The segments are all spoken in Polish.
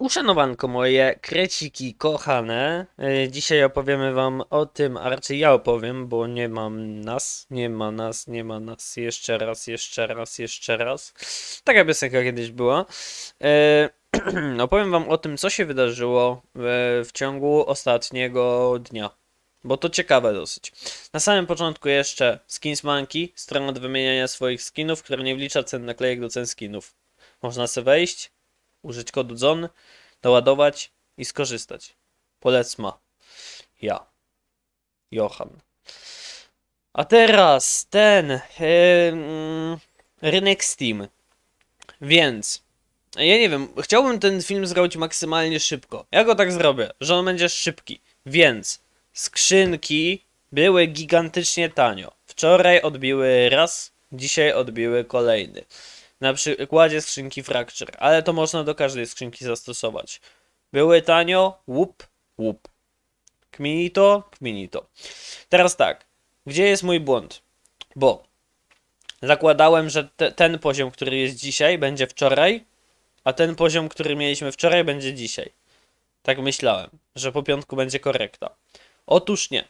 Uszanowanko moje, kreciki kochane, e, dzisiaj opowiemy wam o tym, a raczej ja opowiem, bo nie mam nas, nie ma nas, nie ma nas, jeszcze raz, jeszcze raz, jeszcze raz. Taka piosenka kiedyś była. E, opowiem no, wam o tym, co się wydarzyło e, w ciągu ostatniego dnia. Bo to ciekawe dosyć. Na samym początku jeszcze Skins Monkey, strona do wymieniania swoich skinów, która nie wlicza cen naklejek do cen skinów. Można sobie wejść, użyć kodu ZON, doładować i skorzystać. Polecma. Ja. Johan. A teraz ten yy, rynek Steam. Więc ja nie wiem, chciałbym ten film zrobić maksymalnie szybko. Ja go tak zrobię, że on będzie szybki. Więc skrzynki były gigantycznie tanio. Wczoraj odbiły raz, dzisiaj odbiły kolejny na przykładzie skrzynki Fracture, ale to można do każdej skrzynki zastosować. Były tanio, łup, łup. Kmini to, kmini to. Teraz tak, gdzie jest mój błąd? Bo zakładałem, że te, ten poziom, który jest dzisiaj, będzie wczoraj, a ten poziom, który mieliśmy wczoraj, będzie dzisiaj. Tak myślałem, że po piątku będzie korekta. Otóż nie.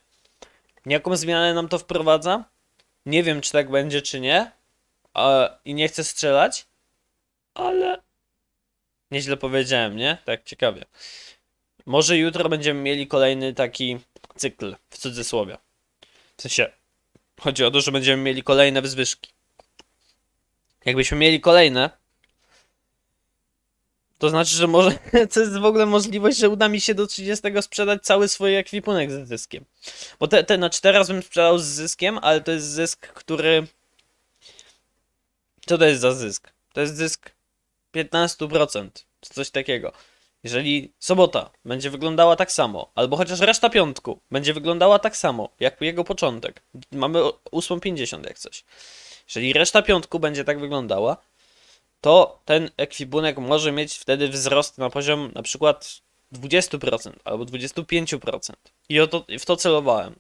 Jaką zmianę nam to wprowadza? Nie wiem, czy tak będzie, czy nie, i nie chcę strzelać, ale nieźle powiedziałem, nie? Tak, ciekawie. Może jutro będziemy mieli kolejny taki cykl, w cudzysłowie. W sensie, chodzi o to, że będziemy mieli kolejne wzwyżki. Jakbyśmy mieli kolejne, to znaczy, że może, to jest w ogóle możliwość, że uda mi się do 30 sprzedać cały swój ekwipunek ze zyskiem. Bo te, te, znaczy teraz bym sprzedał z zyskiem, ale to jest zysk, który co to jest za zysk? To jest zysk 15%, czy coś takiego. Jeżeli sobota będzie wyglądała tak samo, albo chociaż reszta piątku będzie wyglądała tak samo, jak jego początek, mamy 8.50 jak coś. Jeżeli reszta piątku będzie tak wyglądała, to ten ekwibunek może mieć wtedy wzrost na poziom na przykład 20% albo 25%. I o to, w to celowałem.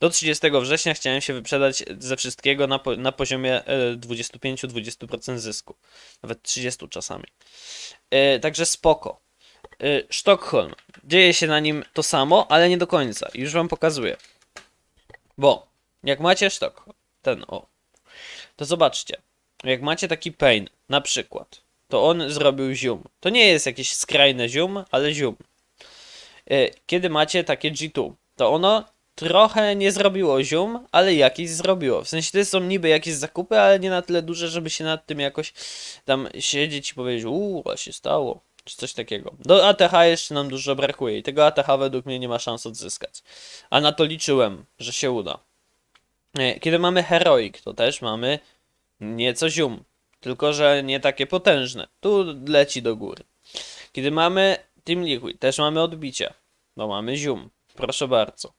Do 30 września chciałem się wyprzedać ze wszystkiego na, po, na poziomie 25-20% e, zysku. Nawet 30 czasami. E, także spoko. E, Sztokholm. Dzieje się na nim to samo, ale nie do końca. Już wam pokazuję. Bo jak macie Sztokholm, ten o, to zobaczcie. Jak macie taki pain, na przykład, to on zrobił zium. To nie jest jakieś skrajne zium, ale zium. Kiedy macie takie G2, to ono trochę nie zrobiło zium, ale jakieś zrobiło. W sensie to są niby jakieś zakupy, ale nie na tyle duże, żeby się nad tym jakoś tam siedzieć i powiedzieć, uuu, co się stało. Czy coś takiego. Do no, ATH jeszcze nam dużo brakuje i tego ATH według mnie nie ma szans odzyskać. A na to liczyłem, że się uda. E, kiedy mamy heroik, to też mamy nieco zium. Tylko, że nie takie potężne. Tu leci do góry. Kiedy mamy Team Liquid, też mamy odbicia. No mamy zium. Proszę bardzo.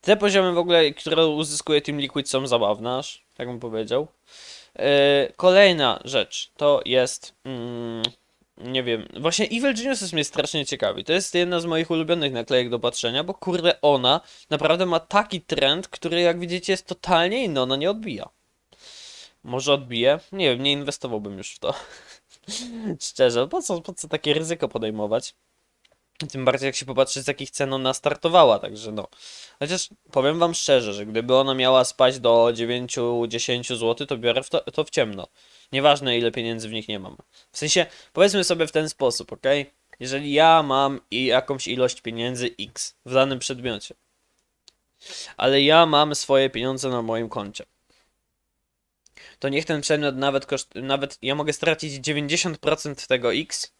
Te poziomy w ogóle, które uzyskuje Team Liquid są zabawne aż, tak bym powiedział. Yy, kolejna rzecz to jest... Mm, nie wiem, właśnie Evil Geniuses mnie strasznie ciekawi. To jest jedna z moich ulubionych naklejek do patrzenia, bo kurde ona naprawdę ma taki trend, który jak widzicie jest totalnie inny, ona nie odbija. Może odbije? Nie wiem, nie inwestowałbym już w to. Szczerze, po co, po co takie ryzyko podejmować? Tym bardziej jak się popatrzy z jakich cen ona startowała, także no. Chociaż powiem wam szczerze, że gdyby ona miała spaść do 9-10 zł, to biorę w to, to w ciemno. Nieważne ile pieniędzy w nich nie mam. W sensie, powiedzmy sobie w ten sposób, ok? Jeżeli ja mam i jakąś ilość pieniędzy X w danym przedmiocie, ale ja mam swoje pieniądze na moim koncie, to niech ten przedmiot nawet koszt, nawet ja mogę stracić 90% tego X,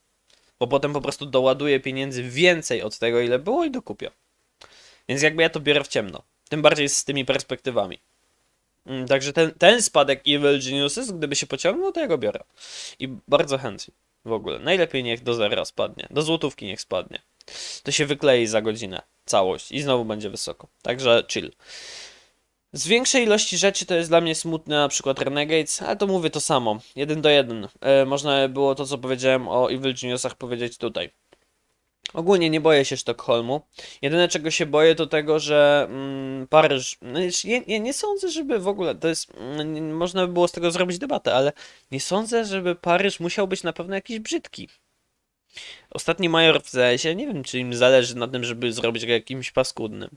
bo potem po prostu doładuje pieniędzy więcej od tego, ile było i dokupię. Więc jakby ja to biorę w ciemno. Tym bardziej z tymi perspektywami. Mm, także ten, ten spadek Evil Geniuses, gdyby się pociągnął, to ja go biorę. I bardzo chętnie. W ogóle. Najlepiej niech do zera spadnie. Do złotówki niech spadnie. To się wyklei za godzinę. Całość. I znowu będzie wysoko. Także chill. Z większej ilości rzeczy to jest dla mnie smutne, na przykład Renegades, ale to mówię to samo, jeden do jeden. E, można było to, co powiedziałem o Evil Geniusach powiedzieć tutaj. Ogólnie nie boję się Sztokholmu. Jedyne czego się boję to tego, że mm, Paryż. No, nie, nie, nie, sądzę, żeby w ogóle. To jest. Mm, nie, można by było z tego zrobić debatę, ale nie sądzę, żeby Paryż musiał być na pewno jakiś brzydki. Ostatni major w CS-ie, nie wiem, czy im zależy na tym, żeby zrobić go jakimś paskudnym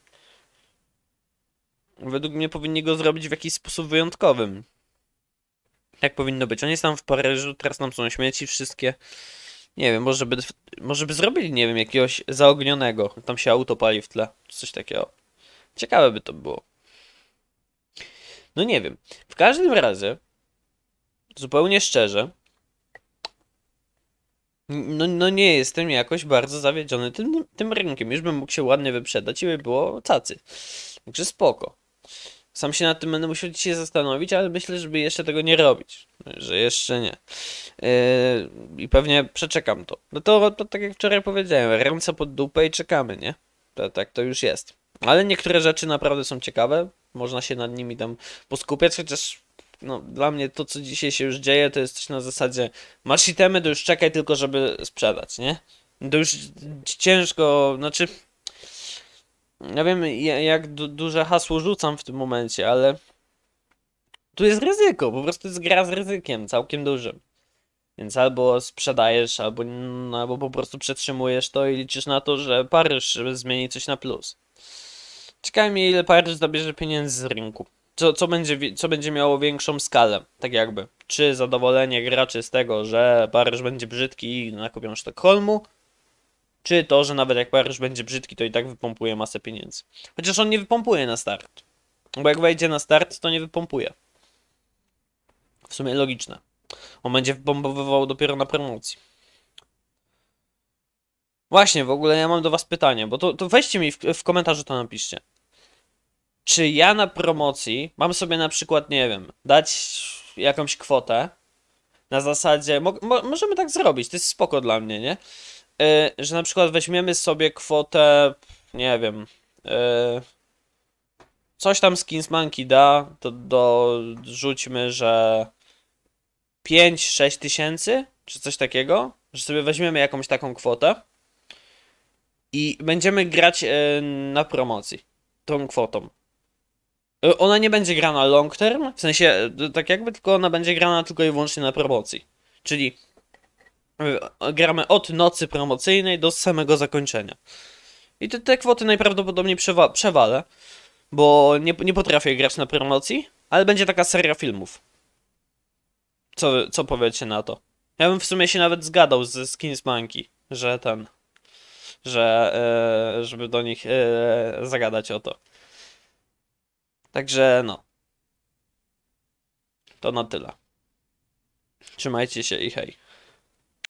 według mnie powinni go zrobić w jakiś sposób wyjątkowym. Tak powinno być. On jest tam w Paryżu, teraz tam są śmieci wszystkie. Nie wiem, może by, może by zrobili, nie wiem, jakiegoś zaognionego. Tam się auto pali w tle, coś takiego. Ciekawe by to było. No nie wiem. W każdym razie, zupełnie szczerze, no, no nie jestem jakoś bardzo zawiedziony tym, tym rynkiem. Już bym mógł się ładnie wyprzedać i by było cacy. Także spoko. Sam się nad tym będę musiał dzisiaj zastanowić, ale myślę, żeby jeszcze tego nie robić. Że jeszcze nie. Yy, I pewnie przeczekam to. No to, to tak jak wczoraj powiedziałem, ręce pod dupę i czekamy, nie? To, tak to już jest. Ale niektóre rzeczy naprawdę są ciekawe. Można się nad nimi tam poskupiać, chociaż no, dla mnie to, co dzisiaj się już dzieje, to jest coś na zasadzie masz itemy, to już czekaj tylko, żeby sprzedać, nie? To już ciężko, znaczy ja wiem, jak du duże hasło rzucam w tym momencie, ale tu jest ryzyko, po prostu jest gra z ryzykiem całkiem dużym. Więc albo sprzedajesz, albo, no, albo po prostu przetrzymujesz to i liczysz na to, że Paryż zmieni coś na plus. Ciekawi mnie, ile Paryż zabierze pieniędzy z rynku. Co, co, będzie, co będzie miało większą skalę, tak jakby. Czy zadowolenie graczy z tego, że Paryż będzie brzydki i nakupią Sztokholmu, czy to, że nawet jak Paryż będzie brzydki, to i tak wypompuje masę pieniędzy. Chociaż on nie wypompuje na start. Bo jak wejdzie na start, to nie wypompuje. W sumie logiczne. On będzie wypompowywał dopiero na promocji. Właśnie, w ogóle ja mam do was pytanie, bo to, to weźcie mi w, w komentarzu to napiszcie. Czy ja na promocji mam sobie na przykład, nie wiem, dać jakąś kwotę na zasadzie, mo, mo, możemy tak zrobić, to jest spoko dla mnie, nie? E, że na przykład weźmiemy sobie kwotę, nie wiem, e, coś tam skins Monkey da, to do, że 5-6 tysięcy, czy coś takiego, że sobie weźmiemy jakąś taką kwotę i będziemy grać e, na promocji tą kwotą. Ona nie będzie grana long term, w sensie tak jakby, tylko ona będzie grana tylko i wyłącznie na promocji. Czyli E, gramy od nocy promocyjnej do samego zakończenia. I te, te kwoty najprawdopodobniej przewa przewalę, bo nie, nie potrafię grać na promocji, ale będzie taka seria filmów. Co, co powiecie na to? Ja bym w sumie się nawet zgadał z Skins Monkey, że ten, że e, żeby do nich e, zagadać o to. Także no. To na tyle. Trzymajcie się i hej.